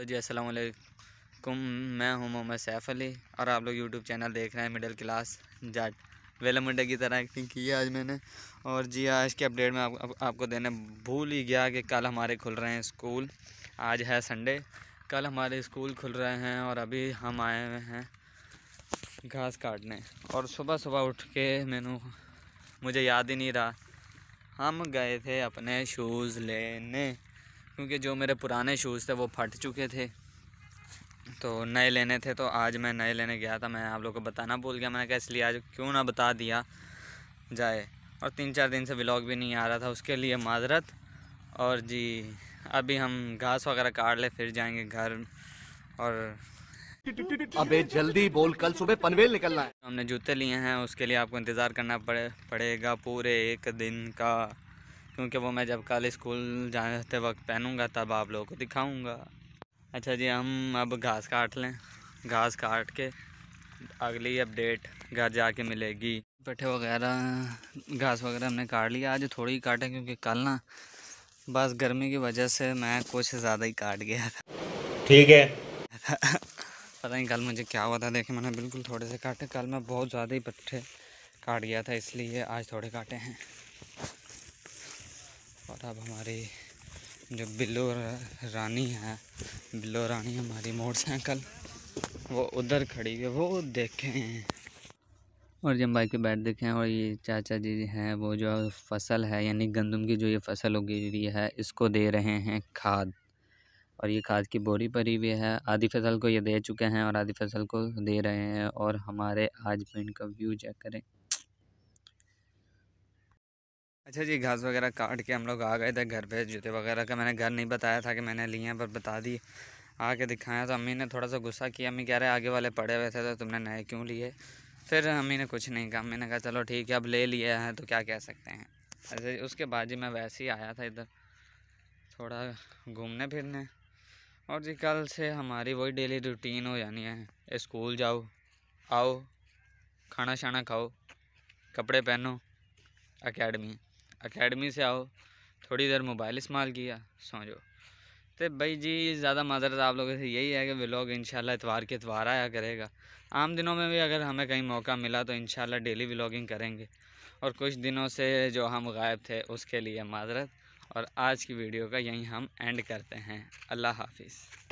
तो जी असल मैं हूं मोहम्मद सैफ़ अली और आप लोग यूट्यूब चैनल देख रहे हैं मिडिल क्लास जाट वेला मुंडा की तरह एक्टिंग की है आज मैंने और जी आज हाँ, के अपडेट में आप, आप, आपको देने भूल ही गया कि कल हमारे खुल रहे हैं स्कूल आज है संडे कल हमारे स्कूल खुल रहे हैं और अभी हम आए हुए हैं घास काटने और सुबह सुबह उठ के मैनू मुझे याद ही नहीं रहा हम गए थे अपने शूज़ लेने क्योंकि जो मेरे पुराने शूज़ थे वो फट चुके थे तो नए लेने थे तो आज मैं नए लेने गया था मैं आप लोग को बताना भूल गया मैंने कहा इसलिए आज क्यों ना बता दिया जाए और तीन चार दिन से ब्लॉग भी नहीं आ रहा था उसके लिए माजरत और जी अभी हम घास वगैरह काट ले फिर जाएंगे घर और अबे जल्दी बोल कल सुबह पनवेल निकलना है हमने जूते लिए हैं उसके लिए आपको इंतज़ार करना पड़े पड़ेगा पूरे एक दिन का क्योंकि वो मैं जब कल स्कूल जाते वक्त पहनूँगा तब आप लोगों को दिखाऊँगा अच्छा जी हम अब घास काट लें घास काट के अगली अपडेट घर जाके मिलेगी पट्ठे वगैरह घास वगैरह हमने काट लिया आज थोड़ी ही काटे क्योंकि कल ना बस गर्मी की वजह से मैं कुछ ज़्यादा ही काट गया था ठीक है पता नहीं कल मुझे क्या हुआ था देखिए मैंने बिल्कुल थोड़े से काटे कल मैं बहुत ज़्यादा ही पट्ठे काट गया था इसलिए आज थोड़े काटे हैं और अब हमारी जो बिल्लो रानी है बिल्लो रानी हमारी मोटरसाइकिल वो उधर खड़ी है वो देखें और जब बाइक पे बैठ देखे हैं और ये चाचा जी हैं वो जो फसल है यानी गंदम की जो ये फसल उगी हुई है इसको दे रहे हैं खाद और ये खाद की बोरी भरी हुई है आधी फसल को ये दे चुके हैं और आधी फसल को दे रहे हैं और हमारे आज पेंट का व्यू चेक करें अच्छा जी घास वगैरह काट के हम लोग आ गए थे घर पे जूते वगैरह का मैंने घर नहीं बताया था कि मैंने लिए हैं पर बता दी आके दिखाया तो अम्मी ने थोड़ा सा गुस्सा किया अम्मी कह रहे आगे वाले पड़े हुए थे तो तुमने नए क्यों लिए फिर अम्मी ने कुछ नहीं कहा अम्मी ने कहा चलो ठीक है अब ले लिया है तो क्या कह सकते हैं अच्छा उसके बाद जी मैं वैसे ही आया था इधर थोड़ा घूमने फिरने और जी कल से हमारी वही डेली रूटीन हो जानी है स्कूल जाओ आओ खाना शाना खाओ कपड़े पहनो अकेडमी अकेडमी से आओ थोड़ी देर मोबाइल इस्तेमाल किया सो तो भाई जी ज़्यादा माजरत तो आप लोगों से यही है कि व्लॉग इंशाल्लाह इतवार के इतवार आया करेगा आम दिनों में भी अगर हमें कहीं मौका मिला तो इंशाल्लाह डेली व्लॉगिंग करेंगे और कुछ दिनों से जो हम गायब थे उसके लिए माजरत और आज की वीडियो का यहीं हम एंड करते हैं अल्लाह हाफिज़